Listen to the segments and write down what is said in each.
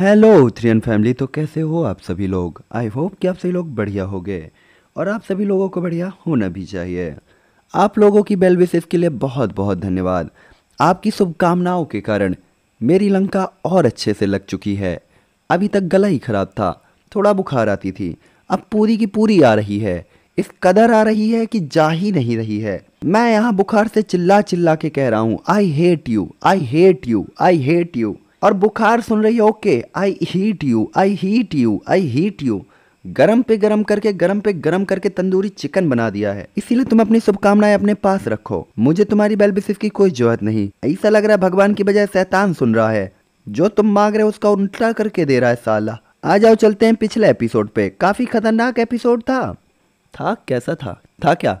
Hello थ्रियन family तो कैसे हो आप सभी लोग आई होप कि आप सभी लोग बढ़िया हो गए और आप सभी लोगों को बढ़िया होना भी चाहिए आप लोगों की बेल विशेष के लिए बहुत बहुत धन्यवाद आपकी शुभकामनाओं के कारण मेरी लंका और अच्छे से लग चुकी है अभी तक गला ही ख़राब था थोड़ा बुखार आती थी अब पूरी की पूरी आ रही है इस कदर आ रही है कि जा ही नहीं रही है मैं यहाँ बुखार से चिल्ला चिल्ला के कह रहा हूँ I hate you I hate you I hate you और बुखार सुन रही है okay I heat you I heat you I heat you गरम पे गरम करके गरम पे गरम करके तंदूरी चिकन बना दिया है इसीलिए तुम अपनी शुभकामनाएं अपने पास रखो मुझे तुम्हारी बेलबिसिस की कोई जरूरत नहीं ऐसा लग रहा है भगवान की बजाय शैतान सुन रहा है जो तुम मांग रहे हो उसका उल्टा करके दे रहा है साला आ जाओ चलते हैं पिछले एपिसोड पे काफ़ी खतरनाक एपिसोड था था कैसा था था क्या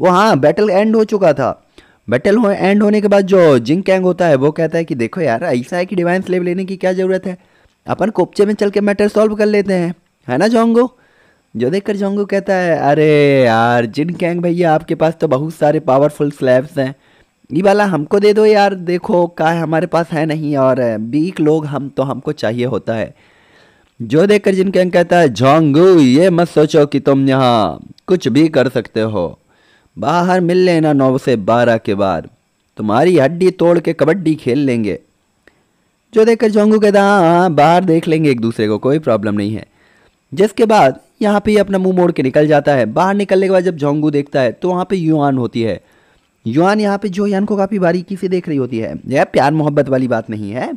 वो हाँ बैटल एंड हो चुका था बैटल हो एंड होने के बाद जो जिंग कैंग होता है वो कहता है कि देखो यार ऐसा है कि डिवाइन स्लेव लेने की क्या ज़रूरत है अपन कोपचे में चल के मैटर सॉल्व कर लेते हैं है ना जोंगो जो देखकर जोंगो कहता है अरे यार जिन कैंग भैया आपके पास तो बहुत सारे पावरफुल स्लैब्स हैं ये वाला हमको दे दो यार देखो का है हमारे पास है नहीं और बीक लोग हम तो हमको चाहिए होता है जो देखकर जिन कैंग कहता है जोंगू ये मत सोचो कि तुम यहाँ कुछ भी कर सकते हो बाहर मिल लेना नौ से बारह के बाद तुम्हारी हड्डी तोड़ के कबड्डी खेल लेंगे जो देखकर जोंगू कहता हाँ बाहर देख लेंगे एक दूसरे को कोई प्रॉब्लम नहीं है जिसके बाद यहाँ पे अपना मुंह मोड़ के निकल जाता है बाहर निकलने के बाद जब जोंगू देखता है तो वहाँ पे युआन होती है युआन यहाँ पे जो यान को काफ़ी बारीकी से देख रही होती है यह प्यार मोहब्बत वाली बात नहीं है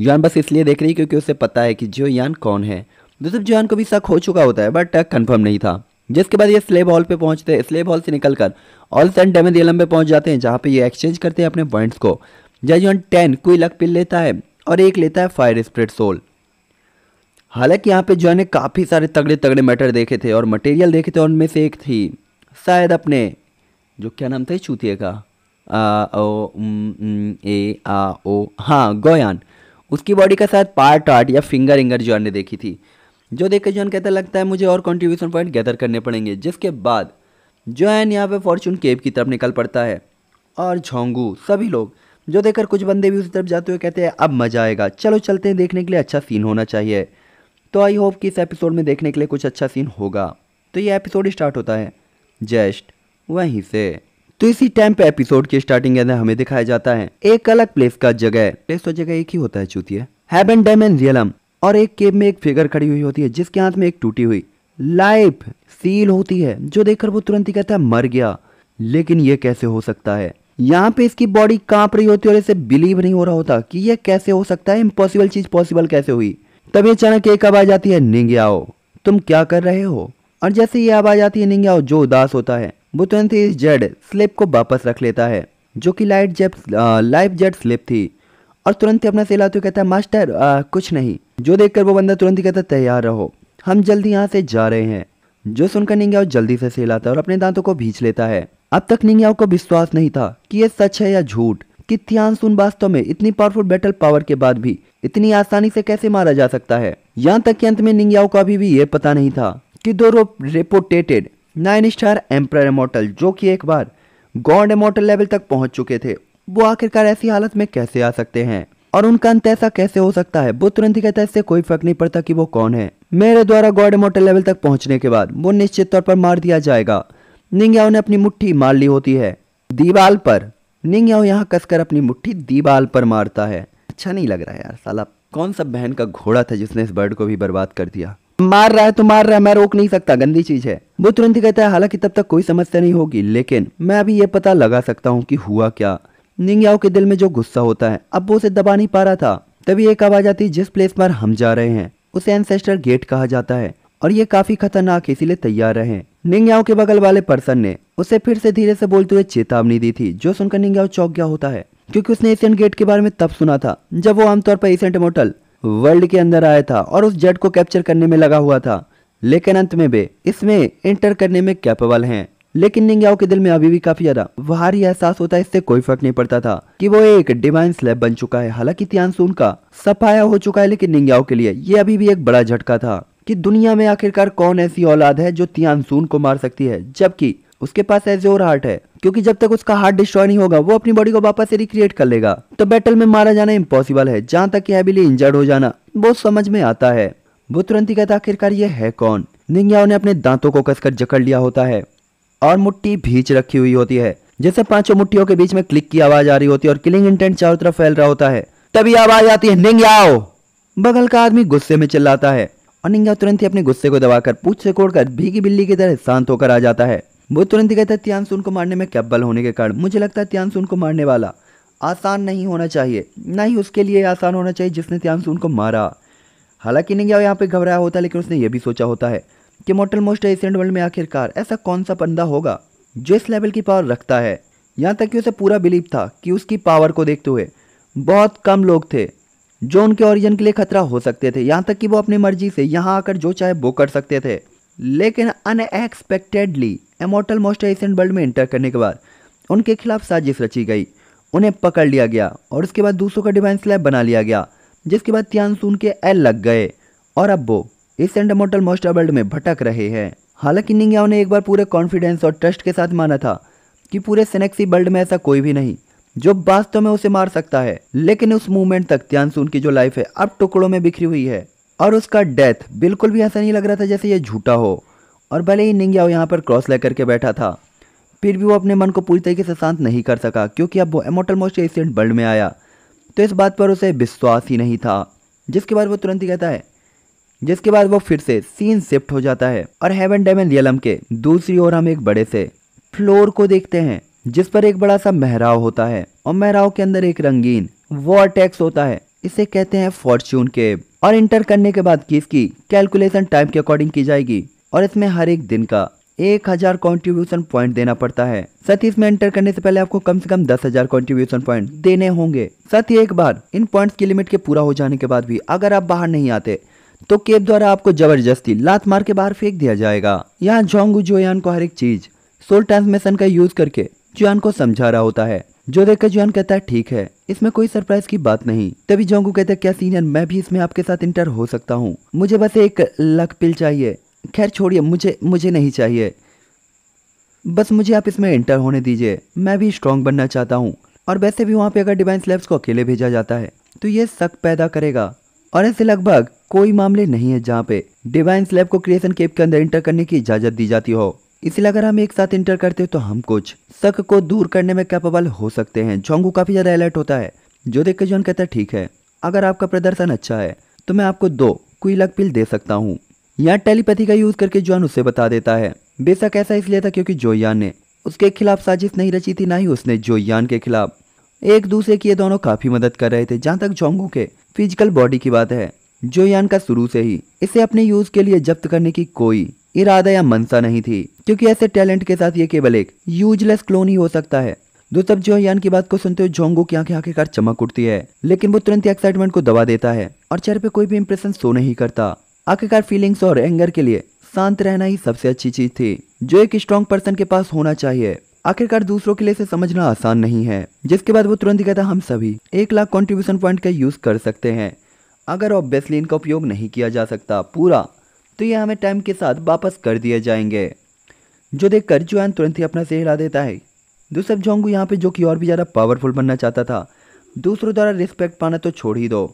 युआन बस इसलिए देख रही क्योंकि उसे पता है कि जो यान कौन है दूसरे जो को भी शक हो चुका होता है बट कन्फर्म नहीं था जिसके बाद ये स्लेब हॉल पे पहुंचते हैं स्लेब हॉल से निकलकर ऑल सेंट डेमे पे पहुंच जाते हैं जहाँ पे ये एक्सचेंज करते हैं अपने पॉइंट्स को जजन टेन कोई लक पिल लेता है और एक लेता है फायर स्प्रेड सोल हालांकि यहाँ पे जो है काफ़ी सारे तगड़े तगड़े मैटर देखे थे और मटेरियल देखे थे उनमें से एक थी शायद अपने जो क्या नाम था चूतिए का आ ओ ए आ ओ हाँ गोयान उसकी बॉडी का शायद पार्ट आर्ट या फिंगर इंगर जो है देखी थी जो देख के जॉन कहता लगता है मुझे और कॉन्ट्रीब्यूशन पॉइंट गैदर करने पड़ेंगे जिसके बाद जो है यहाँ पर फॉर्चून केव की तरफ निकल पड़ता है और झोंगू सभी लोग जो देखकर कुछ बंदे भी उस तरफ जाते हुए कहते हैं अब मज़ा आएगा चलो चलते हैं देखने के लिए अच्छा सीन होना चाहिए तो आई होप कि इस एपिसोड में देखने के लिए कुछ अच्छा सीन होगा तो ये एपिसोड स्टार्ट होता है जस्ट वहीं से तो इसी टाइम पे एपिसोड की स्टार्टिंग अंदर हमें दिखाया जाता है एक अलग प्लेस का जगह प्लेस तो जगह एक ही होता है चूतिया हैवन डैम एंड रियलम और एक केब में एक फिगर खड़ी हुई होती है जिसके हाथ में एक टूटी हुई लाइफ सील होती है जो देखकर वो तुरंत ही कहता है मर गया लेकिन ये कैसे हो सकता है यहाँ पे इसकी बॉडी कांप रही होती है और इसे बिलीव नहीं हो रहा होता कि यह कैसे हो सकता है इम्पॉसिबल चीज पॉसिबल कैसे हुई तभी अचानक एक आवाज आती है आओ तुम क्या कर रहे हो और जैसे ये आवाज आती है आओ जो उदास होता है वो तुरंत ही इस जेड स्लिप को वापस रख लेता है जो कि light jet life jet slip थी और तुरंत ही अपना सेलाते कहता है मास्टर आ, कुछ नहीं जो देखकर वो बंदा तुरंत ही कहता तैयार रहो हम जल्दी यहाँ से जा रहे हैं जो सुनकर निंग्याओ जल्दी से सहलाता है और अपने दांतों को भींच लेता है अब तक निंग्याओ को विश्वास नहीं था कि यह सच है या झूठ कि सुन वास्तव में इतनी पावरफुल बैटल पावर के बाद भी इतनी आसानी से कैसे मारा जा सकता है यहाँ तक के अंत में निंग्याओ को अभी भी ये पता नहीं था कि दो reputed nine star emperor immortal जो कि एक बार गॉड इमोटल लेवल तक पहुंच चुके थे वो आखिरकार ऐसी हालत में कैसे आ सकते हैं और उनका अंत ऐसा कैसे हो सकता है वो तुरंत ही कहता है इससे कोई फर्क नहीं पड़ता कि वो कौन है मेरे द्वारा गॉड मोटर लेवल तक पहुंचने के बाद वो निश्चित तौर पर मार दिया जाएगा निंग्याओ ने अपनी मुट्ठी मार ली होती है दीवाल पर निंग्याओ यहाँ कसकर अपनी मुट्ठी दीवाल पर मारता है अच्छा नहीं लग रहा है यार साला कौन सा बहन का घोड़ा था जिसने इस बर्ड को भी बर्बाद कर दिया मार रहा है तो मार रहा है मैं रोक नहीं सकता गंदी चीज है वो तुरंत ही कहता है हालांकि तब तक कोई समस्या नहीं होगी लेकिन मैं अभी ये पता लगा सकता हूँ कि हुआ क्या निंगयाओ के दिल में जो गुस्सा होता है अब वो उसे दबा नहीं पा रहा था तभी एक आवाज आती जिस प्लेस पर हम जा रहे हैं उसे एनसेस्टर गेट कहा जाता है और ये काफी खतरनाक इसीलिए तैयार रहे निंगयाओ के बगल वाले पर्सन ने उसे फिर से धीरे से बोलते हुए चेतावनी दी थी जो सुनकर निंगयाओ चौक गया होता है क्योंकि उसने एशियन गेट के बारे में तब सुना था जब वो आमतौर पर एशियन मोटल वर्ल्ड के अंदर आया था और उस जेट को कैप्चर करने में लगा हुआ था लेकिन अंत में वे इसमें इंटर करने में कैपेबल हैं लेकिन निंग्याओ के दिल में अभी भी काफी ज्यादा भारी एहसास होता है इससे कोई फर्क नहीं पड़ता था कि वो एक डिवाइन स्लैब बन चुका है हालांकि त्यांसून का सफाया हो चुका है लेकिन निंग्याओ के लिए ये अभी भी एक बड़ा झटका था कि दुनिया में आखिरकार कौन ऐसी औलाद है जो त्यांसून को मार सकती है जबकि उसके पास और हार्ट है क्योंकि जब तक उसका हार्ट डिस्ट्रॉय नहीं होगा वो अपनी बॉडी को वापस से रिक्रिएट कर लेगा तो बैटल में मारा जाना इम्पॉसिबल है जहाँ तक हैबिली इंजर्ड हो जाना वो समझ में आता है वो तुरंत ही कहता आखिरकार ये है कौन निंग्याओ ने अपने दांतों को कसकर जकड़ लिया होता है और मुट्ठी भीच रखी हुई होती है जैसे पांचों मुट्ठियों के बीच में क्लिक की आवाज आ रही होती है और किलिंग इंटेंट चारों तरफ फैल रहा होता है तभी आवाज आती है आओ बगल का आदमी गुस्से में चिल्लाता है और निंगा तुरंत ही अपने गुस्से को दबाकर पूछ से कर भीगी बिल्ली की तरह शांत होकर आ जाता है वो तुरंत ही कहता है तियानसून को मारने में कैबल होने के कारण मुझे लगता है तियानसून को मारने वाला आसान नहीं होना चाहिए ना ही उसके लिए आसान होना चाहिए जिसने तियानसून को मारा हालांकि निंग्याओ यहाँ पे घबराया होता है लेकिन उसने ये भी सोचा होता है कि मोटल मोस्ट एशियंट वर्ल्ड में आखिरकार ऐसा कौन सा बंदा होगा जो इस लेवल की पावर रखता है यहाँ तक कि उसे पूरा बिलीव था कि उसकी पावर को देखते हुए बहुत कम लोग थे जो उनके ओरिजन के लिए खतरा हो सकते थे यहाँ तक कि वो अपनी मर्जी से यहाँ आकर जो चाहे वो कर सकते थे लेकिन unexpectedly immortal most ancient world में इंटर करने के बाद उनके खिलाफ साजिश रची गई उन्हें पकड़ लिया गया और उसके बाद दूसरों का डिवाइन स्लैब बना लिया गया जिसके बाद त्यांसून के एल लग गए और अब वो इस एंडमोटल मोस्टर वर्ल्ड में भटक रहे हैं हालांकि निंग्याओ ने एक बार पूरे कॉन्फिडेंस और ट्रस्ट के साथ माना था कि पूरे सेनेक्सी वर्ल्ड में ऐसा कोई भी नहीं जो वास्तव में उसे मार सकता है लेकिन उस मूवमेंट तक त्यानसून की जो लाइफ है अब टुकड़ों में बिखरी हुई है और उसका डेथ बिल्कुल भी ऐसा नहीं लग रहा था जैसे ये झूठा हो और भले ही निंग्याओ यहाँ पर क्रॉस लेकर के बैठा था फिर भी वो अपने मन को पूरी तरीके से शांत नहीं कर सका क्योंकि अब वो एमोटल मोस्ट एशियंट वर्ल्ड में आया तो इस बात पर उसे विश्वास ही नहीं था जिसके बाद वो तुरंत ही कहता है जिसके बाद वो फिर से सीन शिफ्ट हो जाता है और हेवन डेमन रियलम के दूसरी ओर हम एक बड़े से फ्लोर को देखते हैं जिस पर एक बड़ा सा मेहराव होता है और मेहराव के अंदर एक रंगीन वॉर टैक्स होता है इसे कहते हैं फॉर्च्यून के और इंटर करने के बाद की इसकी कैलकुलेशन टाइम के अकॉर्डिंग की जाएगी और इसमें हर एक दिन का एक हजार कॉन्ट्रीब्यूशन पॉइंट देना पड़ता है साथ ही इसमें एंटर करने से पहले आपको कम से कम दस हजार कॉन्ट्रीब्यूशन पॉइंट देने होंगे साथ ही एक बार इन पॉइंट्स की लिमिट के पूरा हो जाने के बाद भी अगर आप बाहर नहीं आते तो केप द्वारा आपको जबरदस्ती लात मार के बाहर फेंक दिया जाएगा यहाँ जोंगू जोयान को हर एक चीज सोल ट्रांसमिशन का यूज करके जुआन को समझा रहा होता है जो देखकर जुआन कहता है ठीक है इसमें कोई सरप्राइज की बात नहीं तभी जोंगू कहते हैं क्या सीनियर मैं भी इसमें आपके साथ इंटर हो सकता हूँ मुझे बस एक लक पिल चाहिए खैर छोड़िए मुझे मुझे नहीं चाहिए बस मुझे आप इसमें इंटर होने दीजिए मैं भी स्ट्रांग बनना चाहता हूँ और वैसे भी वहाँ पे अगर डिवाइन स्लेब्स को अकेले भेजा जाता है तो ये शक पैदा करेगा और ऐसे लगभग कोई मामले नहीं है जहाँ पे डिवाइन स्लैब को क्रिएशन केप के अंदर इंटर करने की इजाजत दी जाती हो इसलिए अगर हम एक साथ इंटर करते हो तो हम कुछ शक को दूर करने में कैपेबल हो सकते हैं जोंगू काफी ज्यादा अलर्ट होता है जो देख के जोन कहता है ठीक है अगर आपका प्रदर्शन अच्छा है तो मैं आपको दो लग पिल दे सकता हूँ यहाँ टेलीपैथी का यूज करके जोन उसे बता देता है बेशक ऐसा इसलिए था क्योंकि जोयान ने उसके खिलाफ साजिश नहीं रची थी ना ही उसने जोयान के खिलाफ एक दूसरे की ये दोनों काफ़ी मदद कर रहे थे जहाँ तक जोंगू के फिजिकल बॉडी की बात है जो यान का शुरू से ही इसे अपने यूज के लिए जब्त करने की कोई इरादा या मनसा नहीं थी क्योंकि ऐसे टैलेंट के साथ ये केवल एक यूजलेस क्लोन ही हो सकता है दोस्तों तब यान की बात को सुनते हुए जोंगू की आंखें आखिरकार चमक उठती है लेकिन वो तुरंत एक्साइटमेंट को दबा देता है और चेहरे पे कोई भी इम्प्रेशन शो नहीं करता आखिरकार फीलिंग्स और एंगर के लिए शांत रहना ही सबसे अच्छी चीज थी जो एक स्ट्रॉन्ग पर्सन के पास होना चाहिए आखिरकार दूसरों के लिए इसे समझना आसान नहीं है जिसके बाद वो तुरंत ही कहता हम सभी एक लाख कॉन्ट्रीब्यूशन पॉइंट का यूज़ कर सकते हैं अगर ऑब्वियसली इनका उपयोग नहीं किया जा सकता पूरा तो ये हमें टाइम के साथ वापस कर दिए जाएंगे जो देख कर जुआन तुरंत ही अपना सिर हिला देता है दूसरा जोंगू यहाँ पे जो कि और भी ज़्यादा पावरफुल बनना चाहता था दूसरों द्वारा रिस्पेक्ट पाना तो छोड़ ही दो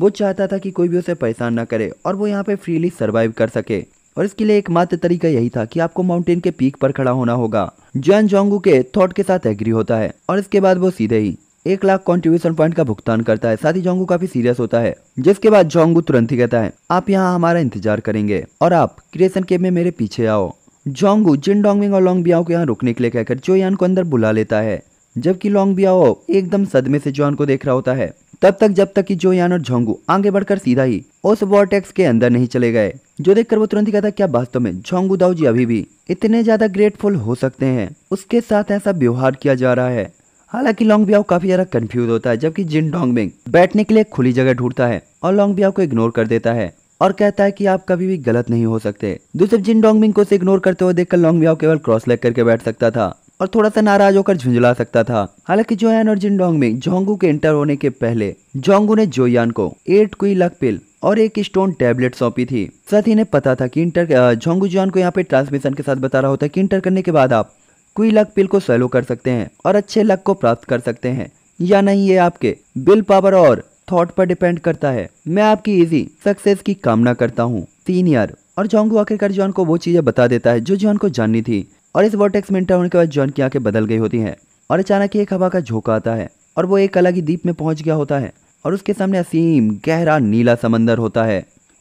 वो चाहता था कि कोई भी उसे परेशान ना करे और वो यहाँ पे फ्रीली सर्वाइव कर सके और इसके लिए एकमात्र तरीका यही था कि आपको माउंटेन के पीक पर खड़ा होना होगा जैन जोंगू के थॉट के साथ एग्री होता है और इसके बाद वो सीधे ही एक लाख कॉन्ट्रीब्यूशन पॉइंट का भुगतान करता है साथ ही जोंगू काफी सीरियस होता है जिसके बाद जोंगू तुरंत ही कहता है आप यहाँ हमारा इंतजार करेंगे और आप क्रिएशन के में मेरे पीछे आओ जोंगू जिन डोंगविंग और लॉन्ग बियाओ को यहाँ रुकने के लिए कहकर यान को अंदर बुला लेता है जबकि लॉन्ग बियाओ एकदम सदमे से जोन को देख रहा होता है तब तक जब तक कि जोयान और झोंगू आगे बढ़कर सीधा ही उस वॉर्टेक्स के अंदर नहीं चले गए जो देखकर वो तुरंत कहता क्या वास्तव में झोंगू दाऊ जी अभी भी इतने ज्यादा ग्रेटफुल हो सकते हैं उसके साथ ऐसा व्यवहार किया जा रहा है हालांकि लॉन्ग ब्याव काफी ज्यादा कंफ्यूज होता है जबकि जिन डोंग बैठने के लिए खुली जगह ढूंढता है और लॉन्ग ब्याव को इग्नोर कर देता है और कहता है कि आप कभी भी गलत नहीं हो सकते दूसरे जिन डोंगमिंग को इग्नोर करते हुए देखकर लॉन्ग ब्याव केवल क्रॉस लेग करके बैठ सकता था और थोड़ा सा नाराज होकर झुंझला सकता था हालांकि जोयान और जिनडोंग में जोंगू के इंटर होने के पहले जोंगू ने जोयान को एट कोई लक पिल और एक स्टोन टैबलेट सौंपी थी साथ ही इन्हें पता था कि इंटर जोंगू जोन को यहाँ पे ट्रांसमिशन के साथ बता रहा होता है कि इंटर करने के बाद आप कोई लक पिल को सैलो कर सकते हैं और अच्छे लक को प्राप्त कर सकते हैं या नहीं ये आपके बिल पावर और थॉट पर डिपेंड करता है मैं आपकी इजी सक्सेस की कामना करता हूँ सीनियर और जोंगू आखिरकार जॉन को वो चीजें बता देता है जो जॉन को जाननी थी और इस वर्टेक्स में इंटर होने के बाद जॉन की आंखें बदल गई होती हैं और अचानक ही एक हवा का झोंका आता है और वो एक अलग ही द्वीप में पहुंच गया होता है और उसके सामने असीम गहरा नीला समंदर होता है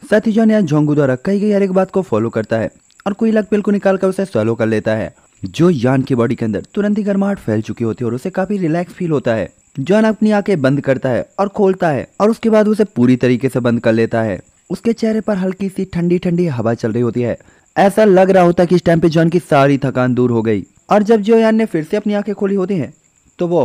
साथ ही जॉन यहाँ झोंगू द्वारा कही गई हर एक बात को फॉलो करता है और कोई लग पिल को निकाल कर उसे सॉलो कर लेता है जो यान की बॉडी के अंदर तुरंत ही गर्माहट फैल चुकी होती है और उसे काफी रिलैक्स फील होता है जॉन अपनी आंखें बंद करता है और खोलता है और उसके बाद उसे पूरी तरीके से बंद कर लेता है उसके चेहरे पर हल्की सी ठंडी ठंडी हवा चल रही होती है ऐसा लग रहा होता कि इस टाइम पे जॉन की सारी थकान दूर हो गई और जब जियोयान ने फिर से अपनी आंखें खोली होती हैं तो वो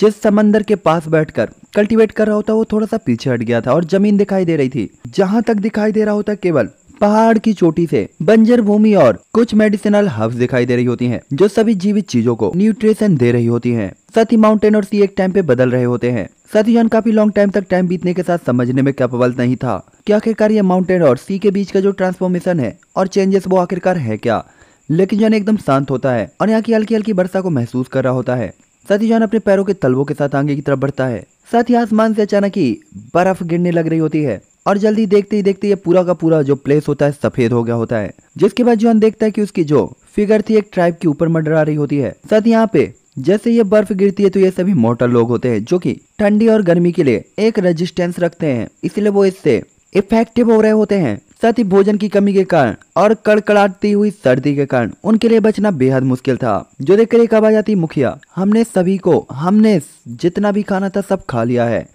जिस समंदर के पास बैठकर कल्टीवेट कर रहा होता वो थोड़ा सा पीछे हट गया था और जमीन दिखाई दे रही थी जहां तक दिखाई दे रहा होता केवल पहाड़ की चोटी से बंजर भूमि और कुछ मेडिसिनल हब्स दिखाई दे रही होती हैं जो सभी जीवित चीजों को न्यूट्रिशन दे रही होती हैं साथ ही माउंटेन और सी एक टाइम पे बदल रहे होते हैं साथ ही काफी लॉन्ग टाइम तक टाइम बीतने के साथ समझने में कैपेबल नहीं था कि आखिरकार ये माउंटेन और सी के बीच का जो ट्रांसफॉर्मेशन है और चेंजेस वो आखिरकार है क्या लेकिन जन एकदम शांत होता है और यहाँ की हल्की हल्की वर्षा को महसूस कर रहा होता है साथ ही जॉन अपने पैरों के तलवों के साथ आगे की तरफ बढ़ता है साथ ही आसमान से अचानक ही बर्फ गिरने लग रही होती है और जल्दी देखते ही देखते ये पूरा का पूरा जो प्लेस होता है सफेद हो गया होता है जिसके बाद जॉन देखता है कि उसकी जो फिगर थी एक ट्राइब के ऊपर मंडरा रही होती है साथ यहाँ पे जैसे ये बर्फ गिरती है तो ये सभी मोटर लोग होते हैं जो कि ठंडी और गर्मी के लिए एक रेजिस्टेंस रखते हैं इसलिए वो इससे इफेक्टिव हो रहे होते हैं साथ ही भोजन की कमी के कारण और कड़कड़ाती हुई सर्दी के कारण उनके लिए बचना बेहद मुश्किल था जो देखकर एक आवाज आती मुखिया हमने सभी को हमने जितना भी खाना था सब खा लिया है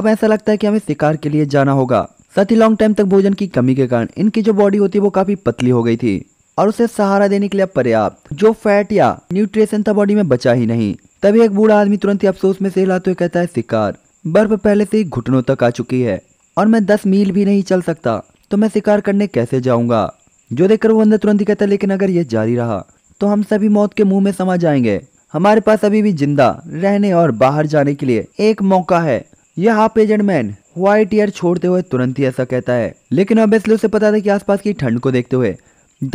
अब ऐसा लगता है कि हमें शिकार के लिए जाना होगा साथ ही लॉन्ग टाइम तक भोजन की कमी के कारण इनकी जो बॉडी होती है वो काफी पतली हो गई थी और उसे सहारा देने के लिए पर्याप्त जो फैट या न्यूट्रिशन था बॉडी में बचा ही नहीं तभी एक बूढ़ा आदमी तुरंत ही अफसोस में से हिलाते हुए कहता है शिकार बर्फ पहले से ही घुटनों तक आ चुकी है और मैं दस मील भी नहीं चल सकता तो मैं शिकार करने कैसे जाऊंगा जो देखकर वो अंदर तुरंत ही कहता है लेकिन अगर ये जारी रहा तो हम सभी मौत के मुंह में समा जाएंगे हमारे पास अभी भी जिंदा रहने और बाहर जाने के लिए एक मौका है यह हाफ एजेंट मैन व्हाइट ईयर छोड़ते हुए तुरंत ही ऐसा कहता है लेकिन ऑब्वियसली उसे पता था कि आसपास की ठंड को देखते हुए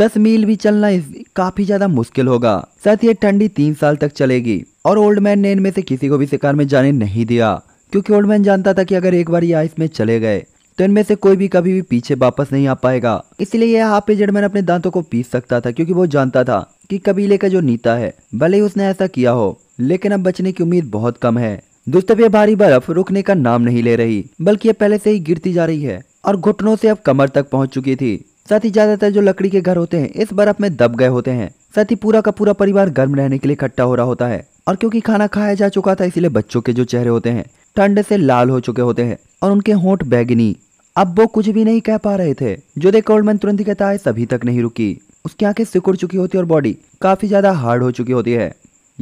दस मील भी चलना काफी ज्यादा मुश्किल होगा साथ ही ठंडी तीन साल तक चलेगी और ओल्ड मैन ने इनमें से किसी को भी शिकार में जाने नहीं दिया क्योंकि ओल्ड मैन जानता था कि अगर एक बार ये आइस में चले गए तो इनमें से कोई भी कभी भी पीछे वापस नहीं आ पाएगा इसलिए यह हाफिजडमैन अपने दांतों को पीस सकता था क्योंकि वो जानता था कि कबीले का जो नीता है भले ही उसने ऐसा किया हो लेकिन अब बचने की उम्मीद बहुत कम है दोस्तों यह भारी बर्फ रुकने का नाम नहीं ले रही बल्कि यह पहले से ही गिरती जा रही है और घुटनों से अब कमर तक पहुँच चुकी थी साथ ही ज्यादातर जो लकड़ी के घर होते हैं इस बर्फ में दब गए होते हैं साथ ही पूरा का पूरा परिवार गर्म रहने के लिए इकट्ठा हो रहा होता है और क्योंकि खाना खाया जा चुका था इसलिए बच्चों के जो चेहरे होते हैं ठंड से लाल हो चुके होते हैं और उनके होंठ बैगनी अब वो कुछ भी नहीं कह पा रहे थे जो देख कोल्डमैन तुरंत ही कहता है सभी तक नहीं रुकी उसकी आंखें सिकुड़ चुकी होती और बॉडी काफी ज्यादा हार्ड हो चुकी होती है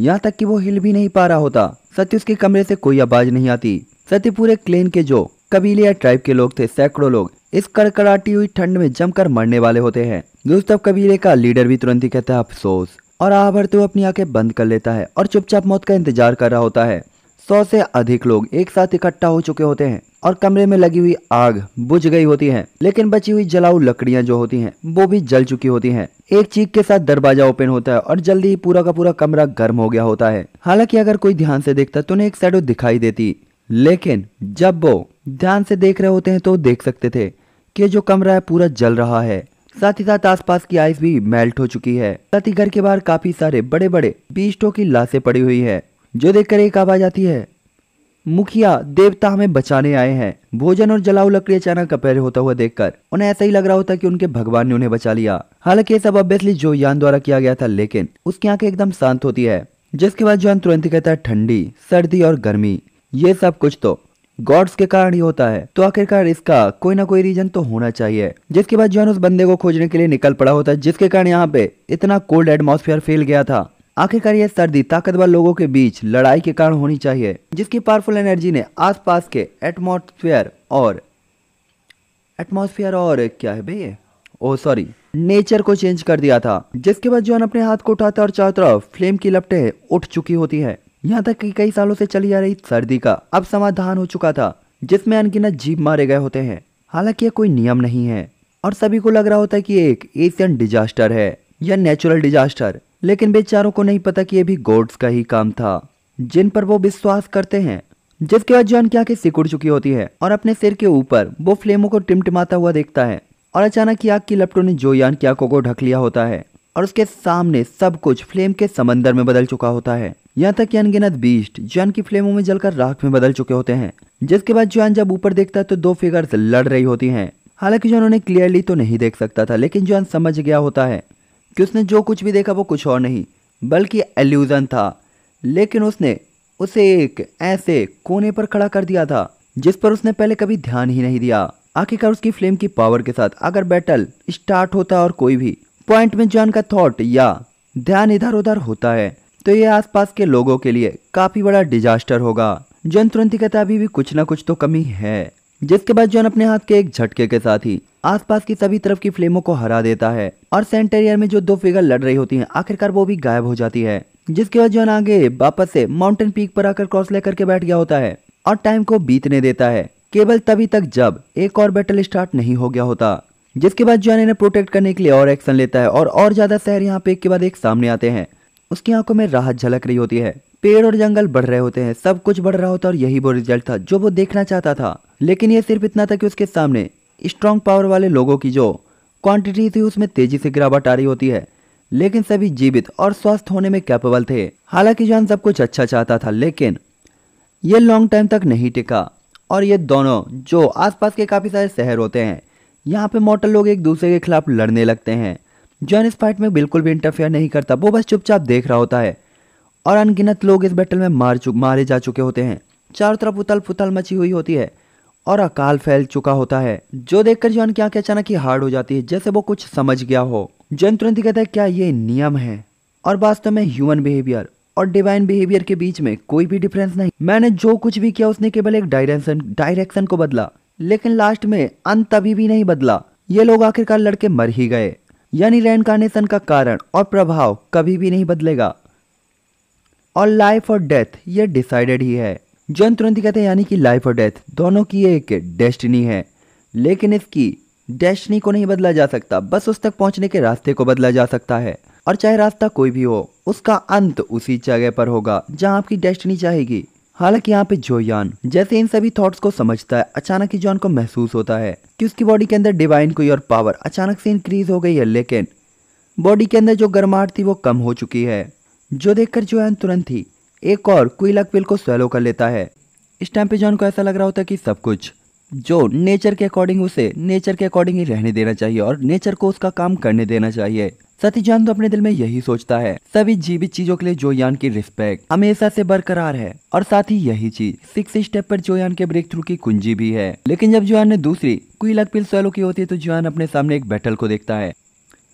यहाँ तक कि वो हिल भी नहीं पा रहा होता सत्य उसके कमरे से कोई आवाज नहीं आती सत्य पूरे क्लेन के जो कबीले या ट्राइब के लोग थे सैकड़ों लोग इस कड़कड़ाटी हुई ठंड में जमकर मरने वाले होते हैं दोस्तों कबीले का लीडर भी तुरंत ही कहता है अफसोस और आभर तो अपनी आंखें बंद कर लेता है और चुपचाप मौत का इंतजार कर रहा होता है सौ से अधिक लोग एक साथ इकट्ठा हो चुके होते हैं और कमरे में लगी हुई आग बुझ गई होती है लेकिन बची हुई जलाऊ लकड़ियां जो होती हैं वो भी जल चुकी होती हैं। एक चीख के साथ दरवाजा ओपन होता है और जल्दी ही पूरा का पूरा कमरा गर्म हो गया होता है हालांकि अगर कोई ध्यान से देखता तो उन्हें एक शैडो दिखाई देती लेकिन जब वो ध्यान से देख रहे होते हैं तो देख सकते थे कि जो कमरा है पूरा जल रहा है साथ ही साथ आसपास की आइस भी मेल्ट हो चुकी है साथ ही घर के बाहर काफी सारे बड़े बड़े बीस्टों की लाशें पड़ी हुई है जो देखकर एक आवाज आती है मुखिया देवता हमें बचाने आए हैं भोजन और जलाऊ लकड़ी अचानक अपेयर होता हुआ देखकर उन्हें ऐसा ही लग रहा होता कि उनके भगवान ने उन्हें बचा लिया हालांकि ये सब ऑब्वियसली जो यान द्वारा किया गया था लेकिन उसकी आंखें एकदम शांत होती है जिसके बाद जॉन तुरंत कहता है ठंडी सर्दी और गर्मी ये सब कुछ तो गॉड्स के कारण ही होता है तो आखिरकार इसका कोई ना कोई रीजन तो होना चाहिए जिसके बाद जो उस बंदे को खोजने के लिए निकल पड़ा होता है जिसके कारण यहाँ पे इतना कोल्ड एटमोसफियर फैल गया था आखिरकार यह सर्दी ताकतवर लोगों के बीच लड़ाई के कारण होनी चाहिए जिसकी पावरफुल एनर्जी ने आसपास के एटमोसफियर और एटमोसफियर और क्या है भैया ओ सॉरी नेचर को चेंज कर दिया था जिसके बाद जॉन अपने हाथ को उठाता और चारों तरफ फ्लेम की लपटे उठ चुकी होती है यहाँ तक कि कई सालों से चली आ रही सर्दी का अब समाधान हो चुका था जिसमें अनगिनत जीप मारे गए होते हैं हालांकि यह कोई नियम नहीं है और सभी को लग रहा होता है कि एक एशियन डिजास्टर है या नेचुरल डिजास्टर लेकिन बेचारों को नहीं पता कि यह भी गॉड्स का ही काम था जिन पर वो विश्वास करते हैं जिसके बाद जॉन की आंखें सिकुड़ चुकी होती है और अपने सिर के ऊपर वो फ्लेमों को टिमटिमाता हुआ देखता है और अचानक की आग की लपटों ने जोयान की आंखों को ढक लिया होता है और उसके सामने सब कुछ फ्लेम के समंदर में बदल चुका होता है यहाँ तक कि अनगिनत बीस्ट जॉन की फ्लेमों में जलकर राख में बदल चुके होते हैं जिसके बाद जॉन जब ऊपर देखता है तो दो फिगर्स लड़ रही होती हैं हालांकि जॉन उन्हें क्लियरली तो नहीं देख सकता था लेकिन जॉन समझ गया होता है कि उसने जो कुछ भी देखा वो कुछ और नहीं बल्कि एल्यूज़न था लेकिन उसने उसे एक ऐसे कोने पर खड़ा कर दिया था जिस पर उसने पहले कभी ध्यान ही नहीं दिया आखिरकार उसकी फ्लेम की पावर के साथ अगर बैटल स्टार्ट होता और कोई भी पॉइंट में जान का थॉट या ध्यान इधर उधर होता है तो ये आसपास के लोगों के लिए काफी बड़ा डिजास्टर होगा जॉन तुरंत ही कहता अभी भी कुछ ना कुछ तो कमी है जिसके बाद जॉन अपने हाथ के एक झटके के साथ ही आसपास की सभी तरफ की फ्लेमों को हरा देता है और सेंटर एयर में जो दो फिगर लड़ रही होती हैं आखिरकार वो भी गायब हो जाती है जिसके बाद जॉन आगे वापस से माउंटेन पीक पर आकर लेकर के बैठ गया होता है और टाइम को बीतने देता है केवल तभी तक जब एक और बैटल स्टार्ट नहीं हो गया होता जिसके बाद जॉन इन्हें प्रोटेक्ट करने के लिए और एक्शन लेता है और और ज्यादा शहर यहाँ पे एक के बाद एक सामने आते हैं उसकी आंखों में राहत झलक रही होती है पेड़ और जंगल बढ़ रहे होते हैं सब कुछ बढ़ रहा होता है और यही वो रिजल्ट था जो वो देखना चाहता था लेकिन ये सिर्फ इतना था कि उसके सामने स्ट्रांग पावर वाले लोगों की जो क्वांटिटी थी उसमें तेजी से गिरावट आ रही होती है लेकिन सभी जीवित और स्वस्थ होने में कैपेबल थे हालांकि जॉन सब कुछ अच्छा चाहता था लेकिन ये लॉन्ग टाइम तक नहीं टिका और ये दोनों जो आसपास के काफ़ी सारे शहर होते हैं यहाँ पे मोटर लोग एक दूसरे के खिलाफ लड़ने लगते हैं जॉन इस फाइट में बिल्कुल भी इंटरफेयर नहीं करता वो बस चुपचाप देख रहा होता है और अनगिनत लोग इस बैटल में मार मारे जा चुके होते हैं चारों तरफ उतल फुतल मची हुई होती है और अकाल फैल चुका होता है जो देखकर जॉन की आंखें अचानक ही हार्ड हो जाती है जैसे वो कुछ समझ गया हो जॉन तुरंत ही कहता है क्या ये नियम है और वास्तव में ह्यूमन बिहेवियर और डिवाइन बिहेवियर के बीच में कोई भी डिफरेंस नहीं मैंने जो कुछ भी किया उसने केवल एक डायरेक्शन डायरेक्शन को बदला लेकिन लास्ट में अंत अभी भी नहीं बदला ये लोग आखिरकार लड़के मर ही गए यानी रेनकारनेशन का कारण और प्रभाव कभी भी नहीं बदलेगा और लाइफ और डेथ ये डिसाइडेड ही है जन्म तुरंत कहते हैं यानी कि लाइफ और डेथ दोनों की एक डेस्टिनी है लेकिन इसकी डेस्टिनी को नहीं बदला जा सकता बस उस तक पहुंचने के रास्ते को बदला जा सकता है और चाहे रास्ता कोई भी हो उसका अंत उसी जगह पर होगा जहां आपकी डेस्टिनी चाहेगी हालांकि यहाँ पे जोयान जैसे इन सभी थॉट्स को समझता है अचानक ही जॉन को महसूस होता है कि उसकी बॉडी के अंदर डिवाइन कोई और पावर अचानक से इंक्रीज हो गई है लेकिन बॉडी के अंदर जो गर्माहट थी वो कम हो चुकी है जो देखकर जोयान तुरंत ही एक और क्विलक पिल को स्वेलो कर लेता है इस टाइम पे जॉन को ऐसा लग रहा होता है कि सब कुछ जो नेचर के अकॉर्डिंग उसे नेचर के अकॉर्डिंग ही रहने देना चाहिए और नेचर को उसका काम करने देना चाहिए साथ ही जॉन तो अपने दिल में यही सोचता है सभी जीवित चीजों के लिए जोयान की रिस्पेक्ट हमेशा से बरकरार है और साथ ही यही चीज सिक्स स्टेप पर जोयान के ब्रेक थ्रू की कुंजी भी है लेकिन जब जोयान ने दूसरी क्विलक पिल सोलो की होती है तो जोयान अपने सामने एक बैटल को देखता है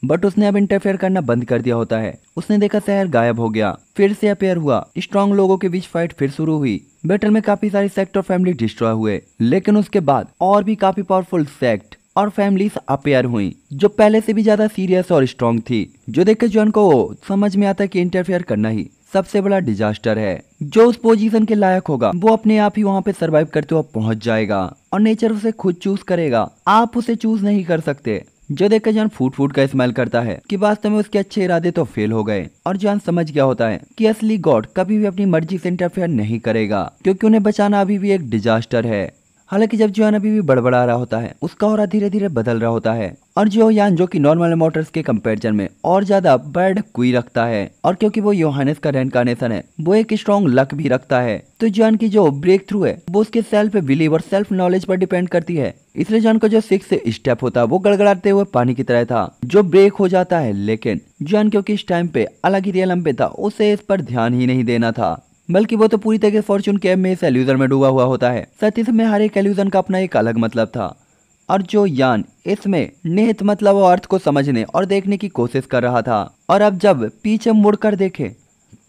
बट उसने अब इंटरफेयर करना बंद कर दिया होता है उसने देखा शहर गायब हो गया फिर से अपेयर हुआ स्ट्रॉन्ग लोगों के बीच फाइट फिर शुरू हुई बैटल में काफी सारी सेक्ट और फैमिली डिस्ट्रॉय हुए लेकिन उसके बाद और भी काफी पावरफुल सेक्ट और फैमिलीज अपेयर हुई जो पहले से भी ज्यादा सीरियस और स्ट्रॉन्ग थी जो देख के जॉन को समझ में आता की इंटरफेयर करना ही सबसे बड़ा डिजास्टर है जो उस पोजीशन के लायक होगा वो अपने आप ही वहाँ पे सरवाइव करते हुए पहुँच जाएगा और नेचर उसे खुद चूज करेगा आप उसे चूज नहीं कर सकते जो देखकर जॉन फूट फूट का इस्तेमाल करता है कि वास्तव में उसके अच्छे इरादे तो फेल हो गए और जॉन समझ गया होता है कि असली गॉड कभी भी अपनी मर्जी से इंटरफेयर नहीं करेगा क्योंकि उन्हें बचाना अभी भी एक डिजास्टर है हालांकि जब जोन अभी भी बड़बड़ा रहा होता है उसका और धीरे धीरे बदल रहा होता है और जो यान जो कि नॉर्मल मोटर्स के कंपैरिजन में और ज्यादा बैड क्वी रखता है और क्योंकि वो योहानिस का रेनकारनेशन है वो एक स्ट्रॉन्ग लक भी रखता है तो जोन की जो ब्रेक थ्रू है वो उसके सेल्फ बिलीव और सेल्फ नॉलेज पर डिपेंड करती है इसलिए जॉन का जो सिक्स स्टेप होता है वो गड़गड़ाते हुए पानी की तरह था जो ब्रेक हो जाता है लेकिन जॉन क्योंकि इस टाइम पे अलग ही रियल था उसे इस पर ध्यान ही नहीं देना था बल्कि वो तो पूरी तरह फॉर्चून कैब में इस एल्यूजन में डूबा हुआ होता है साथ ही हर एक एल्यूजन का अपना एक अलग मतलब था और जो यान इसमें निहित मतलब और अर्थ को समझने और देखने की कोशिश कर रहा था और अब जब पीछे मुड़कर देखे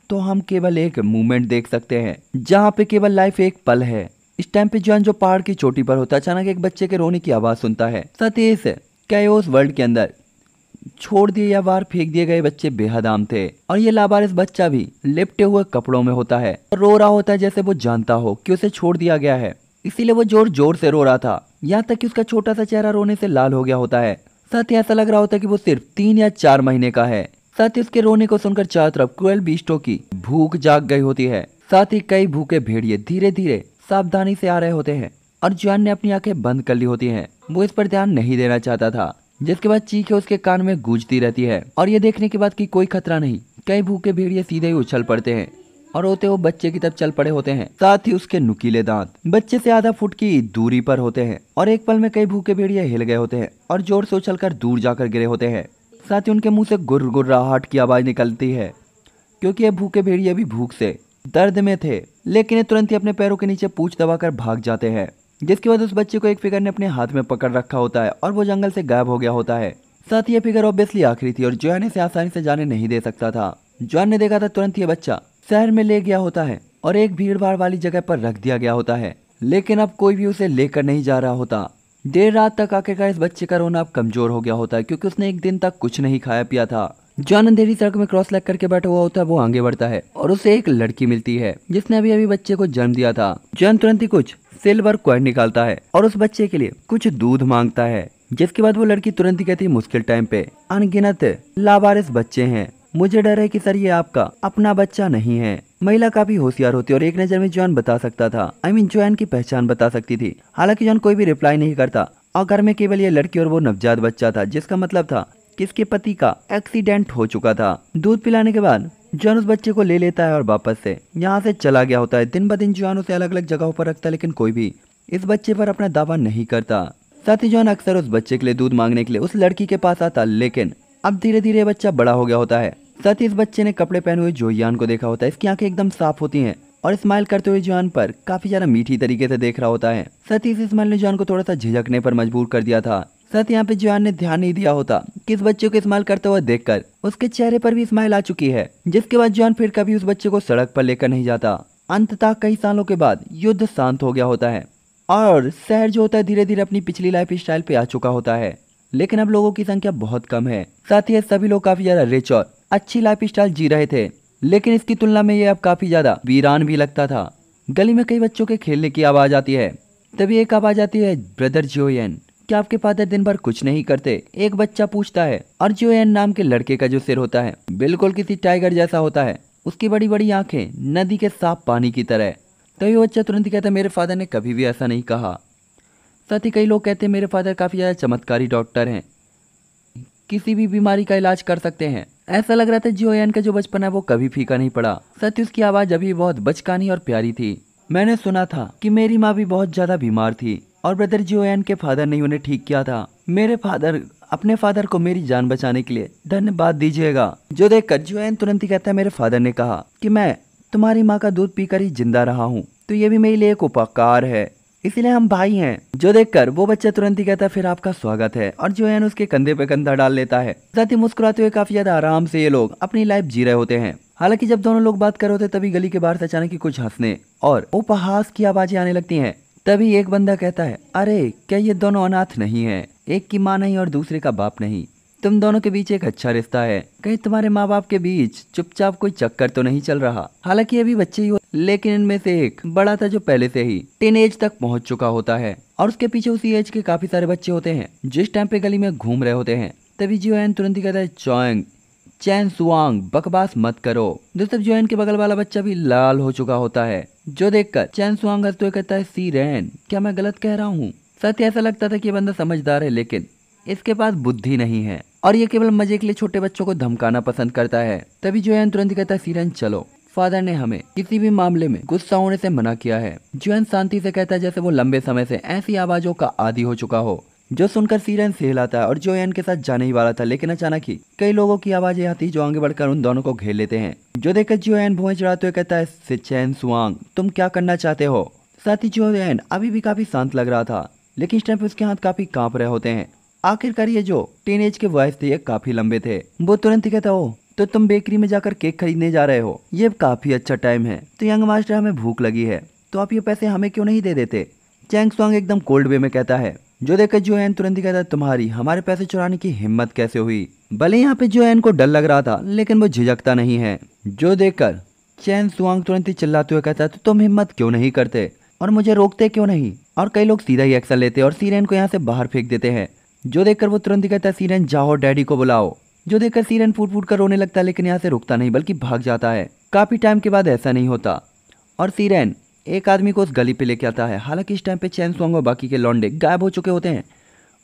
तो हम केवल एक मूवमेंट देख सकते हैं जहाँ पे केवल लाइफ एक पल है इस टाइम पे जॉन जो पहाड़ की चोटी पर होता है अचानक एक बच्चे के रोने की आवाज सुनता है साथ ही इस वर्ल्ड के अंदर छोड़ दिए या बाहर फेंक दिए गए बच्चे बेहद आम थे और ये लावारिस बच्चा भी लिपटे हुए कपड़ों में होता है और रो रहा होता है जैसे वो जानता हो कि उसे छोड़ दिया गया है इसीलिए वो जोर जोर से रो रहा था यहाँ तक कि उसका छोटा सा चेहरा रोने से लाल हो गया होता है साथ ही ऐसा लग रहा होता है की वो सिर्फ तीन या चार महीने का है साथ ही उसके रोने को सुनकर चारों तरफ क्वेल बीस्टो की भूख जाग गई होती है साथ ही कई भूखे भेड़िए धीरे धीरे सावधानी से आ रहे होते हैं और जुआन ने अपनी आंखें बंद कर ली होती हैं। वो इस पर ध्यान नहीं देना चाहता था जिसके बाद चीखे उसके कान में गूंजती रहती है और ये देखने के बाद कि कोई खतरा नहीं कई भूखे भेड़िए सीधे ही उछल पड़ते हैं और होते वो बच्चे की तरफ चल पड़े होते हैं साथ ही उसके नुकीले दांत बच्चे से आधा फुट की दूरी पर होते हैं और एक पल में कई भूखे भेड़िए हिल गए होते हैं और जोर से कर दूर जाकर गिरे होते हैं साथ ही उनके मुंह से गुर गुर्राहट की आवाज निकलती है क्योंकि ये भूखे भेड़िए भी भूख से दर्द में थे लेकिन ये तुरंत ही अपने पैरों के नीचे पूछ दबाकर भाग जाते हैं जिसके बाद उस बच्चे को एक फिगर ने अपने हाथ में पकड़ रखा होता है और वो जंगल से गायब हो गया होता है साथ ही ये फिगर ऑब्वियसली आखिरी थी और जॉन इसे आसानी से जाने नहीं दे सकता था जॉन ने देखा था तुरंत ये बच्चा शहर में ले गया होता है और एक भीड़ भाड़ वाली जगह पर रख दिया गया होता है लेकिन अब कोई भी उसे लेकर नहीं जा रहा होता देर रात तक आखिरकार इस बच्चे का रोना अब कमजोर हो गया होता है क्योंकि उसने एक दिन तक कुछ नहीं खाया पिया था जो अंधेरी सड़क में क्रॉस लग करके बैठा हुआ होता है वो आगे बढ़ता है और उसे एक लड़की मिलती है जिसने अभी अभी बच्चे को जन्म दिया था जॉन तुरंत ही कुछ सिल्वर कॉइन निकालता है और उस बच्चे के लिए कुछ दूध मांगता है जिसके बाद वो लड़की तुरंत ही कहती है मुश्किल टाइम पे अनगिनत लावारिस बच्चे हैं मुझे डर है कि सर ये आपका अपना बच्चा नहीं है महिला काफी होशियार होती और एक नजर में जॉन बता सकता था आई मीन जॉन की पहचान बता सकती थी हालांकि जॉन कोई भी रिप्लाई नहीं करता और घर में केवल ये लड़की और वो नवजात बच्चा था जिसका मतलब था इसके पति का एक्सीडेंट हो चुका था दूध पिलाने के बाद जॉन उस बच्चे को ले लेता है और वापस से यहाँ से चला गया होता है दिन ब दिन जॉन उसे अलग अलग जगहों पर रखता है लेकिन कोई भी इस बच्चे पर अपना दावा नहीं करता साथ ही जॉन अक्सर उस बच्चे के लिए दूध मांगने के लिए उस लड़की के पास आता लेकिन अब धीरे धीरे बच्चा बड़ा हो गया होता है साथ ही इस बच्चे ने कपड़े पहने हुए जोहियान को देखा होता है इसकी आंखें एकदम साफ होती हैं और स्माइल करते हुए जॉन पर काफी ज्यादा मीठी तरीके से देख रहा होता है साथ ही इस स्माइल ने जॉन को थोड़ा सा झिझकने पर मजबूर कर दिया था साथ यहाँ पे जुआन ने ध्यान नहीं दिया होता कि इस बच्चे को इस्तेमाल करते हुए देखकर उसके चेहरे पर भी स्माइल आ चुकी है जिसके बाद जुआन फिर कभी उस बच्चे को सड़क पर लेकर नहीं जाता अंततः कई सालों के बाद युद्ध शांत हो गया होता है और शहर जो होता है धीरे धीरे अपनी पिछली लाइफ स्टाइल पे आ चुका होता है लेकिन अब लोगों की संख्या बहुत कम है साथ ही सभी लोग काफी ज्यादा रिच और अच्छी लाइफ स्टाइल जी रहे थे लेकिन इसकी तुलना में ये अब काफी ज्यादा वीरान भी लगता था गली में कई बच्चों के खेलने की आवाज आती है तभी एक आवाज आती है ब्रदर जियोयन क्या आपके फादर दिन भर कुछ नहीं करते एक बच्चा पूछता है अर्जुएन नाम के लड़के का जो सिर होता है बिल्कुल किसी टाइगर जैसा होता है उसकी बड़ी बड़ी आंखें नदी के साफ पानी की तरह तभी तो बच्चा तुरंत कहता मेरे फादर ने कभी भी ऐसा नहीं कहा साथ ही कई लोग कहते हैं मेरे फादर काफ़ी ज़्यादा चमत्कारी डॉक्टर हैं किसी भी बीमारी का इलाज कर सकते हैं ऐसा लग रहा था जियो एन का जो बचपन है वो कभी फीका नहीं पड़ा ही उसकी आवाज़ अभी बहुत बचकानी और प्यारी थी मैंने सुना था कि मेरी माँ भी बहुत ज़्यादा बीमार थी और ब्रदर जियोन के फादर ने उन्हें ठीक किया था मेरे फादर अपने फादर को मेरी जान बचाने के लिए धन्यवाद दीजिएगा जो देखकर जोएन तुरंत ही कहता है मेरे फादर ने कहा कि मैं तुम्हारी माँ का दूध पीकर ही जिंदा रहा हूँ तो ये भी मेरे लिए एक उपकार है इसलिए हम भाई हैं जो देखकर वो बच्चा तुरंत ही कहता है फिर आपका स्वागत है और जो एन उसके कंधे पे कंधा डाल लेता है साथ ही मुस्कुराते हुए काफी ज्यादा आराम से ये लोग अपनी लाइफ जी रहे होते हैं हालांकि जब दोनों लोग बात कर रहे होते तभी गली के बाहर से अचानक ही कुछ हंसने और उपहास की आवाजें आने लगती हैं तभी एक बंदा कहता है अरे क्या ये दोनों अनाथ नहीं है एक की माँ नहीं और दूसरे का बाप नहीं तुम दोनों के बीच एक अच्छा रिश्ता है कहीं तुम्हारे माँ बाप के बीच चुपचाप कोई चक्कर तो नहीं चल रहा हालांकि अभी बच्चे ही हो लेकिन इनमें से एक बड़ा था जो पहले से ही टीन एज तक पहुँच चुका होता है और उसके पीछे उसी एज के काफी सारे बच्चे होते हैं जिस टाइम पे गली में घूम रहे होते हैं तभी जियो तुरंत ही कहता है चौंग चैन सुआंग बकवास मत करो दोस्तों जो के बगल वाला बच्चा भी लाल हो चुका होता है जो देखकर चैन सुआंग हंसते हुए कहता है सी रैन क्या मैं गलत कह रहा हूँ सत्य ऐसा लगता था कि ये बंदा समझदार है लेकिन इसके पास बुद्धि नहीं है और ये केवल मजे के लिए छोटे बच्चों को धमकाना पसंद करता है तभी जो तुरंत कहता है सीरन चलो फादर ने हमें किसी भी मामले में गुस्सा होने से मना किया है जोहन शांति से कहता है जैसे वो लंबे समय से ऐसी आवाजों का आदि हो चुका हो जो सुनकर सीरन से हिलाता है और जो एन के साथ जाने ही वाला था लेकिन अचानक ही कई लोगों की आवाजें आती जो आगे बढ़कर उन दोनों को घेर लेते हैं जो देखकर जो एन भुए चढ़ाते हुए कहता है चैन सुआंग तुम क्या करना चाहते हो साथ ही जो एन अभी भी काफी शांत लग रहा था लेकिन इस टाइम पे उसके हाथ काफी कांप रहे होते हैं आखिरकार ये जो टीन एज के वॉयस थे ये काफी लंबे थे वो तुरंत ही कहता हो तो तुम बेकरी में जाकर केक खरीदने जा रहे हो ये काफी अच्छा टाइम है तो यंग मास्टर हमें भूख लगी है तो आप ये पैसे हमें क्यों नहीं दे देते चैंग स्वांग एकदम कोल्ड वे में कहता है जो देखकर जो एन तुरंत ही कहता तुम्हारी हमारे पैसे चुराने की हिम्मत कैसे हुई भले यहाँ पे एन को डर लग रहा था लेकिन वो झिझकता नहीं है जो देखकर चैन सुआंग तुरंत ही चिल्लाते हुए कहता है तो तुम हिम्मत क्यों नहीं करते और मुझे रोकते क्यों नहीं और कई लोग सीधा ही एक्शन लेते और सीरेन को यहाँ से बाहर फेंक देते हैं जो देखकर वो तुरंत ही कहता है सीरेन जाओ डैडी को बुलाओ जो देखकर सीरेन फूट फूट कर रोने लगता है लेकिन यहाँ से रुकता नहीं बल्कि भाग जाता है काफ़ी टाइम के बाद ऐसा नहीं होता और सीरेन एक आदमी को उस गली पे लेके आता है हालांकि इस टाइम पे चैन सुंग और बाकी के लॉन्डे गायब हो चुके होते हैं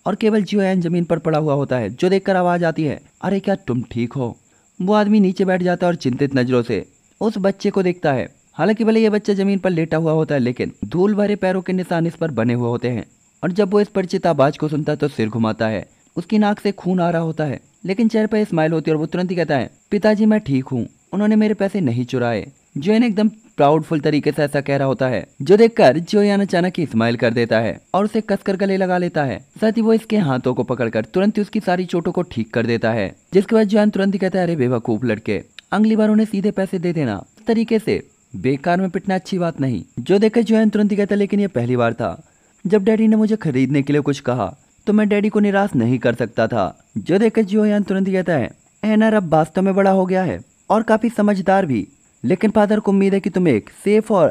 और केवल जियो एन जमीन पर पड़ा हुआ होता है जो देखकर आवाज़ आती है अरे क्या तुम ठीक हो वो आदमी नीचे बैठ जाता है और चिंतित नज़रों से उस बच्चे को देखता है हालांकि भले ये बच्चा जमीन पर लेटा हुआ होता है लेकिन धूल भरे पैरों के निशान इस पर बने हुए होते हैं और जब वो इस परिचित आवाज़ को सुनता है तो सिर घुमाता है उसकी नाक से खून आ रहा होता है लेकिन चेहरे पर स्माइल होती है और वो तुरंत ही कहता है पिताजी मैं ठीक हूँ उन्होंने मेरे पैसे नहीं चुराए जो एकदम प्राउडफुल तरीके से ऐसा कह रहा होता है जो देखकर जोयान अचानक स्माइल कर देता है और उसे कसकर गले लगा लेता है साथ ही वो इसके हाथों को पकड़कर तुरंत ही उसकी सारी चोटों को ठीक कर देता है जिसके बाद जोयान तुरंत ही कहता है अरे बेवकूफ लड़के अगली बार उन्हें सीधे पैसे दे देना तरीके से बेकार में पिटना अच्छी बात नहीं जो देखकर जोयान तुरंत ही कहता लेकिन यह पहली बार था जब डैडी ने मुझे खरीदने के लिए कुछ कहा तो मैं डैडी को निराश नहीं कर सकता था जो देखकर जोयान तुरंत कहता है एनर अब वास्तव में बड़ा हो गया है और काफी समझदार भी लेकिन फादर को उम्मीद है कि तुम एक सेफ और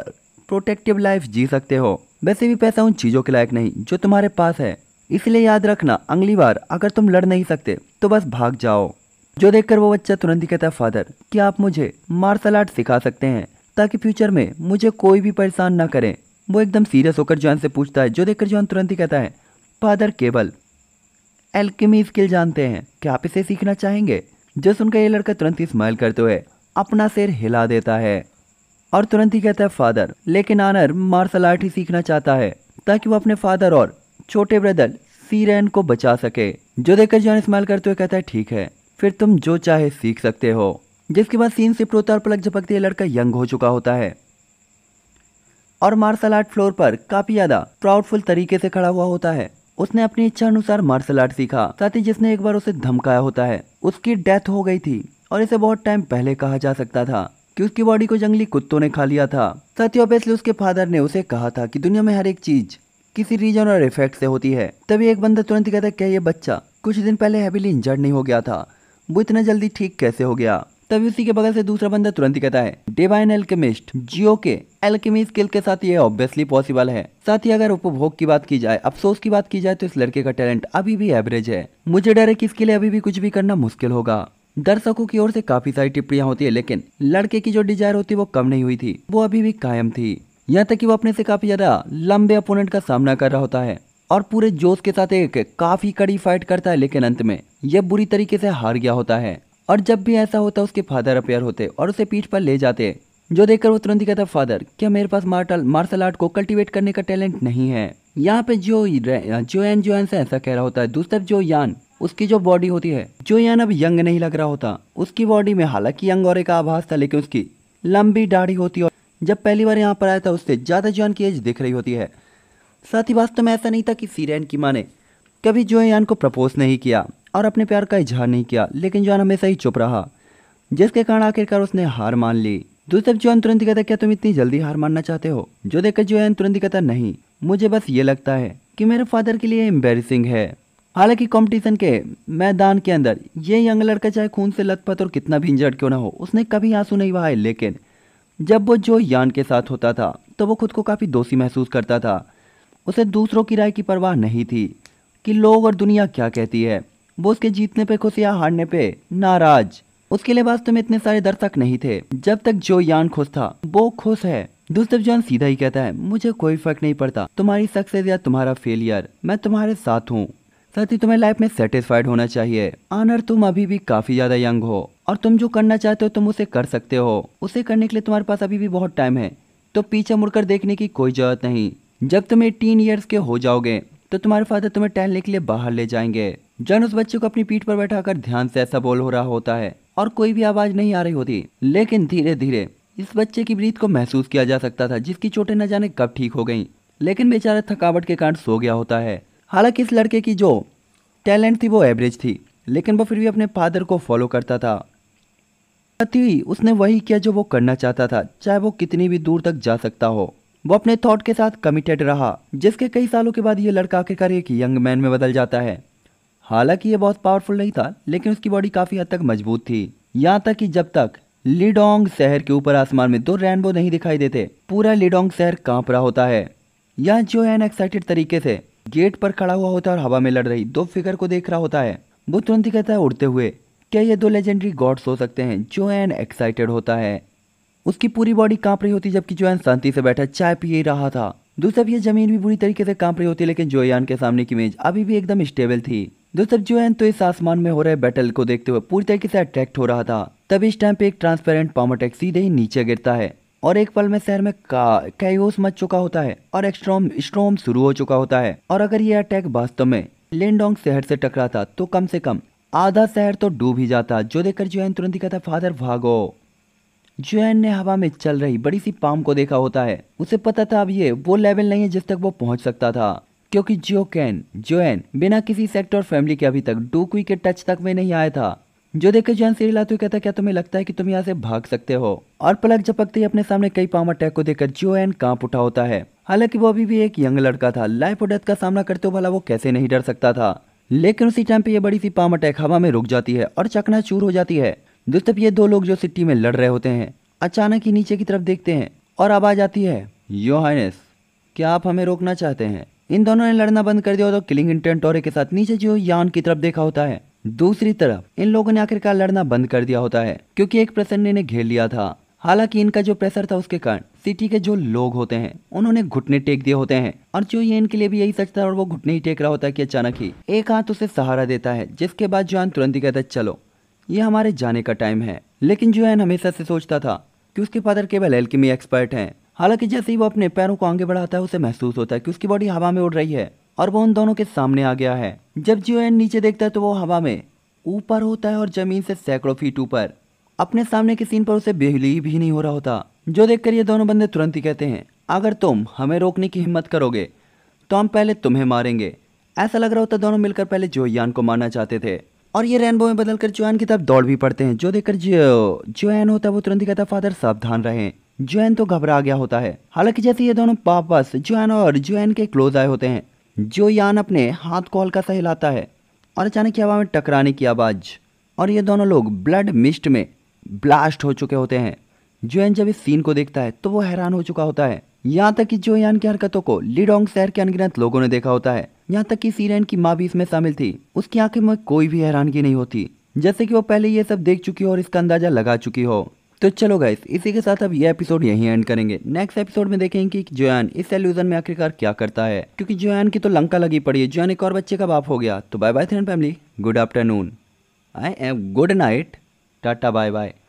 प्रोटेक्टिव लाइफ जी सकते हो वैसे भी पैसा उन चीज़ों के लायक नहीं जो तुम्हारे पास है इसलिए याद रखना अगली बार अगर तुम लड़ नहीं सकते तो बस भाग जाओ जो देखकर वो बच्चा तुरंत ही कहता है फादर कि आप मुझे मार्शल आर्ट सिखा सकते हैं ताकि फ्यूचर में मुझे कोई भी परेशान ना करे वो एकदम सीरियस होकर जॉन से पूछता है जो देखकर जॉन तुरंत ही कहता है फादर केवल एल्केमी स्किल जानते हैं क्या आप इसे सीखना चाहेंगे जो सुनकर ये लड़का तुरंत ही स्माइल करते हुए अपना सिर हिला देता है और तुरंत ही कहता है फादर लेकिन आनर मार्शल आर्ट ही सीखना चाहता है ताकि वो अपने फादर और छोटे ब्रदर सीरेन को बचा सके जो देखकर जॉन इस्माइल करते हुए कहता है ठीक है फिर तुम जो चाहे सीख सकते हो जिसके बाद सीन सिप्ट होता है और पलक झपकते है लड़का यंग हो चुका होता है और मार्शल आर्ट फ्लोर पर काफी ज्यादा प्राउडफुल तरीके से खड़ा हुआ होता है उसने अपनी इच्छा अनुसार मार्शल आर्ट सीखा साथ ही जिसने एक बार उसे धमकाया होता है उसकी डेथ हो गई थी और इसे बहुत टाइम पहले कहा जा सकता था कि उसकी बॉडी को जंगली कुत्तों ने खा लिया था साथ ही ऑब्वियसली उसके फादर ने उसे कहा था कि दुनिया में हर एक चीज किसी रीजन और इफेक्ट से होती है तभी एक बंदा तुरंत कहता है क्या ये बच्चा कुछ दिन पहले हैवीली इंजर्ड नहीं हो गया था वो इतना जल्दी ठीक कैसे हो गया तभी उसी के बगल से दूसरा बंदा तुरंत कहता है डिवाइन एल्केमिस्ट जियो के एल्केमी स्किल के साथ ये ऑब्वियसली पॉसिबल है साथ ही अगर उपभोग की बात की जाए अफसोस की बात की जाए तो इस लड़के का टैलेंट अभी भी एवरेज है मुझे डर है कि इसके लिए अभी भी कुछ भी करना मुश्किल होगा दर्शकों की ओर से काफी सारी टिप्पणियां होती है लेकिन लड़के की जो डिजायर होती वो कम नहीं हुई थी वो अभी भी कायम थी यहाँ तक कि वो अपने से काफी ज्यादा लंबे अपोनेंट का सामना कर रहा होता है और पूरे जोश के साथ एक काफी कड़ी फाइट करता है लेकिन अंत में यह बुरी तरीके से हार गया होता है और जब भी ऐसा होता उसके फादर अपेयर होते और उसे पीठ पर ले जाते जो देखकर वो तुरंत ही कहता फादर क्या मेरे पास मार्टल मार्शल आर्ट को कल्टीवेट करने का टैलेंट नहीं है यहाँ पे जो जो एन जो एन से ऐसा कह रहा होता है दूसरी तरफ जो यान उसकी जो बॉडी होती है जो यान अब यंग नहीं लग रहा होता उसकी बॉडी में हालांकि यंग और एक आभास था लेकिन उसकी लंबी दाढ़ी होती और जब पहली बार यहाँ पर आया था उससे ज़्यादा जॉन की एज दिख रही होती है साथ ही वास्तव में ऐसा नहीं था कि सीरेन की माँ ने कभी जोयान को प्रपोज नहीं किया और अपने प्यार का इजहार नहीं किया लेकिन जॉन हमेशा ही चुप रहा जिसके कारण आखिरकार उसने हार मान ली दूसरे जो जोन तुरंत कहता क्या तुम इतनी जल्दी हार मानना चाहते हो जो देखकर जोयान तुरंत कहता नहीं मुझे बस ये लगता है कि मेरे फादर के लिए एम्बेरसिंग है हालांकि कंपटीशन के मैदान के अंदर ये यंग लड़का चाहे खून से लथपथ और कितना भी इंजर्ड क्यों ना हो उसने कभी आंसू नहीं बहाए लेकिन जब वो जो यान के साथ होता था तो वो खुद को काफ़ी दोषी महसूस करता था उसे दूसरों की राय की परवाह नहीं थी कि लोग और दुनिया क्या कहती है वो उसके जीतने पर खुश या हारने पर नाराज उसके लिए वास्तव में इतने सारे दर्शक नहीं थे जब तक जो यान खुश था वो खुश है दूसरे जान सीधा ही कहता है मुझे कोई फर्क नहीं पड़ता तुम्हारी सक्सेस या तुम्हारा फेलियर मैं तुम्हारे साथ हूँ साथ ही तुम्हें लाइफ में सेटिस्फाइड होना चाहिए आनर तुम अभी भी काफ़ी ज़्यादा यंग हो और तुम जो करना चाहते हो तुम उसे कर सकते हो उसे करने के लिए तुम्हारे पास अभी भी बहुत टाइम है तो पीछे मुड़कर देखने की कोई ज़रूरत नहीं जब तुम एटीन ईयर्स के हो जाओगे तो तुम्हारे फादर तुम्हें टहलने के लिए बाहर ले जाएंगे जन उस बच्चे को अपनी पीठ पर बैठा ध्यान से ऐसा बोल हो रहा होता है और कोई भी आवाज़ नहीं आ रही होती लेकिन धीरे धीरे इस बच्चे की ब्रीत को महसूस किया जा सकता था जिसकी चोटें न जाने कब ठीक हो गई लेकिन बेचारा थकावट के कारण सो गया होता है हालांकि इस लड़के की जो टैलेंट थी वो एवरेज थी लेकिन वो फिर भी अपने फादर को फॉलो करता था उसने वही किया जो वो करना चाहता था चाहे वो कितनी भी दूर तक जा सकता हो वो अपने थॉट के साथ कमिटेड रहा जिसके कई सालों के बाद ये लड़का आखिरकार एक यंग मैन में बदल जाता है हालांकि ये बहुत पावरफुल नहीं था लेकिन उसकी बॉडी काफ़ी हद तक मजबूत थी यहाँ तक कि जब तक लिडोंग शहर के ऊपर आसमान में दो रेनबो नहीं दिखाई देते पूरा लिडोंग शहर कांप रहा होता है यहाँ जो है एक्साइटेड तरीके से गेट पर खड़ा हुआ होता है और हवा में लड़ रही दो फिगर को देख रहा होता है वो तुरंत ही कहता है उड़ते हुए क्या ये दो लेजेंडरी गॉड्स हो सकते हैं जो एन एक्साइटेड होता है उसकी पूरी बॉडी कांप रही होती जबकि एन शांति से बैठा चाय पी ही रहा था दोस्तों ये जमीन भी बुरी तरीके से कांप रही होती लेकिन जोयान के सामने की इमेज अभी भी एकदम स्टेबल थी दोस्तों जोयान तो इस आसमान में हो रहे बैटल को देखते हुए पूरी तरीके से अट्रैक्ट हो रहा था तब इस टाइम पे एक ट्रांसपेरेंट पॉमोटेक सीधे ही नीचे गिरता है और एक पल में शहर में का कैयोस मच चुका होता है और एक स्ट्रॉम स्ट्रॉम शुरू हो चुका होता है और अगर ये अटैक वास्तव में लेंडोंग शहर से टकरा था तो कम से कम आधा शहर तो डूब ही जाता जो देखकर जुएन तुरंत ही कहता फादर भागो जुएन ने हवा में चल रही बड़ी सी पाम को देखा होता है उसे पता था अब ये वो लेवल नहीं है जिस तक वो पहुंच सकता था क्योंकि जो कैन जोएन बिना किसी सेक्टर फैमिली के अभी तक डूकवी के टच तक में नहीं आया था जो देखकर जैन सिरिलाते हुए कहता है क्या तुम्हें लगता है कि तुम यहाँ से भाग सकते हो और पलक झपकते ही अपने सामने कई पाम अटैक को देखकर जो एन कांप उठा होता है हालांकि वो अभी भी एक यंग लड़का था लाइफ और डेथ का सामना करते हुए भला वो कैसे नहीं डर सकता था लेकिन उसी टाइम पे ये बड़ी सी पाम अटैक हवा में रुक जाती है और चकना चूर हो जाती है दोस्तों ये दो लोग जो सिटी में लड़ रहे होते हैं अचानक ही नीचे की तरफ देखते हैं और आवाज आती है यो हाइनस क्या आप हमें रोकना चाहते हैं इन दोनों ने लड़ना बंद कर दिया तो किलिंग इंटेंट और के साथ नीचे जो यान की तरफ देखा होता है दूसरी तरफ इन लोगों ने आखिरकार लड़ना बंद कर दिया होता है क्योंकि एक प्रसन्न ने इन्हें घेर लिया था हालांकि इनका जो प्रेशर था उसके कारण सिटी के जो लोग होते हैं उन्होंने घुटने टेक दिए होते हैं और जो ये इनके लिए भी यही सच था और वो घुटने ही टेक रहा होता है कि अचानक ही एक हाथ उसे सहारा देता है जिसके बाद जुआन तुरंत ही कहता है चलो ये हमारे जाने का टाइम है लेकिन जुआन हमेशा से सोचता था कि उसके फादर केवल एल्केमी एक्सपर्ट हैं हालांकि जैसे ही वो अपने पैरों को आगे बढ़ाता है उसे महसूस होता है कि उसकी बॉडी हवा में उड़ रही है और वो उन दोनों के सामने आ गया है जब जियोन नीचे देखता है तो वो हवा में ऊपर होता है और ज़मीन से सैकड़ों फीट ऊपर अपने सामने के सीन पर उसे बेहली भी नहीं हो रहा होता जो देखकर ये दोनों बंदे तुरंत ही कहते हैं अगर तुम हमें रोकने की हिम्मत करोगे तो हम पहले तुम्हें मारेंगे ऐसा लग रहा होता दोनों मिलकर पहले जोयान को मारना चाहते थे और ये रेनबो में बदलकर जोयान की तरफ दौड़ भी पड़ते हैं जो देखकर जो जोयान होता है वो तुरंत ही कहता फादर सावधान रहे जोयन तो घबरा गया होता है हालांकि जैसे ये दोनों वापस जोयन और जोयन के क्लोज आए होते हैं जो यान अपने हाथ को हल्का सा हिलाता है और अचानक की हवा में टकराने की आवाज़ और ये दोनों लोग ब्लड मिस्ट में ब्लास्ट हो चुके होते हैं जो एन जब इस सीन को देखता है तो वो हैरान हो चुका होता है यहाँ तक कि यान की हरकतों को लिडोंग शहर के अनगिनत लोगों ने देखा होता है यहाँ तक कि सीरेन की माँ भी इसमें शामिल थी उसकी आंखें में कोई भी हैरानगी नहीं होती जैसे कि वो पहले ये सब देख चुकी हो और इसका अंदाजा लगा चुकी हो तो चलो गाइस इसी के साथ अब ये एपिसोड यहीं एंड करेंगे नेक्स्ट एपिसोड में देखेंगे कि जोयान इस एल्यूजन में आखिरकार क्या करता है क्योंकि जोयान की तो लंका लगी पड़ी है जोयान एक और बच्चे का बाप हो गया तो bye bye friend family good afternoon I am good night tata bye bye